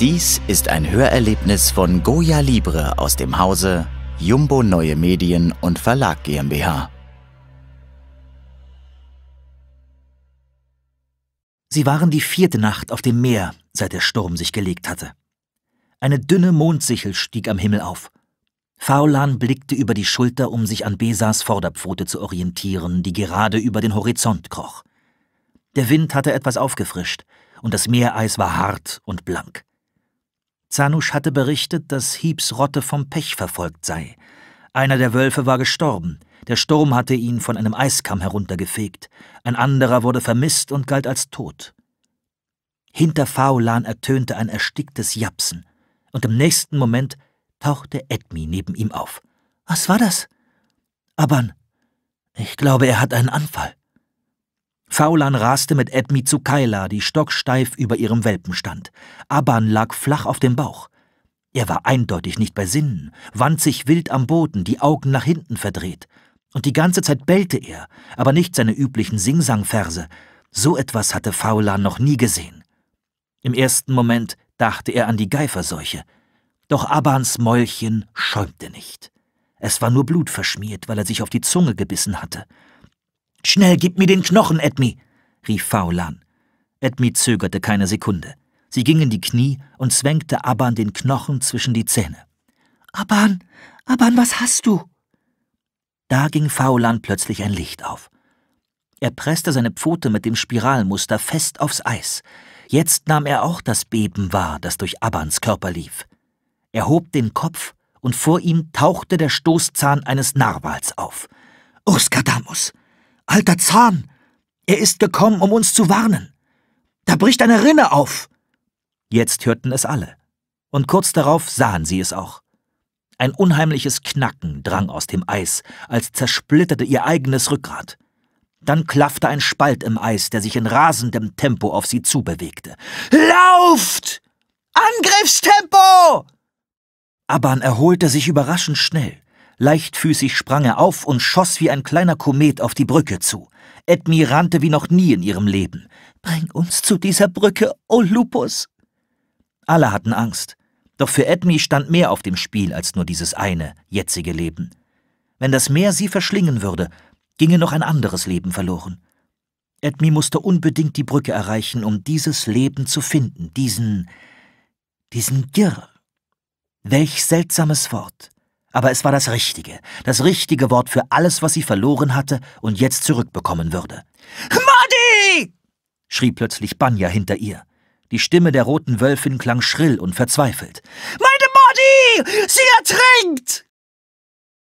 Dies ist ein Hörerlebnis von Goya Libre aus dem Hause Jumbo Neue Medien und Verlag GmbH. Sie waren die vierte Nacht auf dem Meer, seit der Sturm sich gelegt hatte. Eine dünne Mondsichel stieg am Himmel auf. Faulan blickte über die Schulter, um sich an Besas Vorderpfote zu orientieren, die gerade über den Horizont kroch. Der Wind hatte etwas aufgefrischt, und das Meereis war hart und blank. Zanusch hatte berichtet, dass Hiebs Rotte vom Pech verfolgt sei. Einer der Wölfe war gestorben, der Sturm hatte ihn von einem Eiskamm heruntergefegt, ein anderer wurde vermisst und galt als tot. Hinter Faulan ertönte ein ersticktes Japsen, und im nächsten Moment tauchte Edmi neben ihm auf. Was war das? Aban, ich glaube, er hat einen Anfall. Faulan raste mit Edmi zu Kaila, die stocksteif über ihrem Welpen stand. Aban lag flach auf dem Bauch. Er war eindeutig nicht bei Sinnen, wand sich wild am Boden, die Augen nach hinten verdreht. Und die ganze Zeit bellte er, aber nicht seine üblichen Singsang-Verse. So etwas hatte Faulan noch nie gesehen. Im ersten Moment dachte er an die Geiferseuche. Doch Abans Mäulchen schäumte nicht. Es war nur Blut verschmiert, weil er sich auf die Zunge gebissen hatte. Schnell gib mir den Knochen, Edmi, rief Faulan. Edmi zögerte keine Sekunde. Sie ging in die Knie und zwängte Aban den Knochen zwischen die Zähne. Aban, Aban, was hast du? Da ging Faulan plötzlich ein Licht auf. Er presste seine Pfote mit dem Spiralmuster fest aufs Eis. Jetzt nahm er auch das Beben wahr, das durch Abans Körper lief. Er hob den Kopf und vor ihm tauchte der Stoßzahn eines Narwals auf. Urskadamus! alter Zahn! Er ist gekommen, um uns zu warnen! Da bricht eine Rinne auf! Jetzt hörten es alle, und kurz darauf sahen sie es auch. Ein unheimliches Knacken drang aus dem Eis, als zersplitterte ihr eigenes Rückgrat. Dann klaffte ein Spalt im Eis, der sich in rasendem Tempo auf sie zubewegte. Lauft! Angriffstempo! Aban erholte sich überraschend schnell. Leichtfüßig sprang er auf und schoss wie ein kleiner Komet auf die Brücke zu. Edmi rannte wie noch nie in ihrem Leben. »Bring uns zu dieser Brücke, O oh Lupus!« Alle hatten Angst. Doch für Edmi stand mehr auf dem Spiel als nur dieses eine, jetzige Leben. Wenn das Meer sie verschlingen würde, ginge noch ein anderes Leben verloren. Edmi musste unbedingt die Brücke erreichen, um dieses Leben zu finden, diesen, diesen Girr. Welch seltsames Wort. Aber es war das Richtige, das richtige Wort für alles, was sie verloren hatte und jetzt zurückbekommen würde. Madi! schrie plötzlich Banja hinter ihr. Die Stimme der roten Wölfin klang schrill und verzweifelt. Meine Madi! Sie ertrinkt!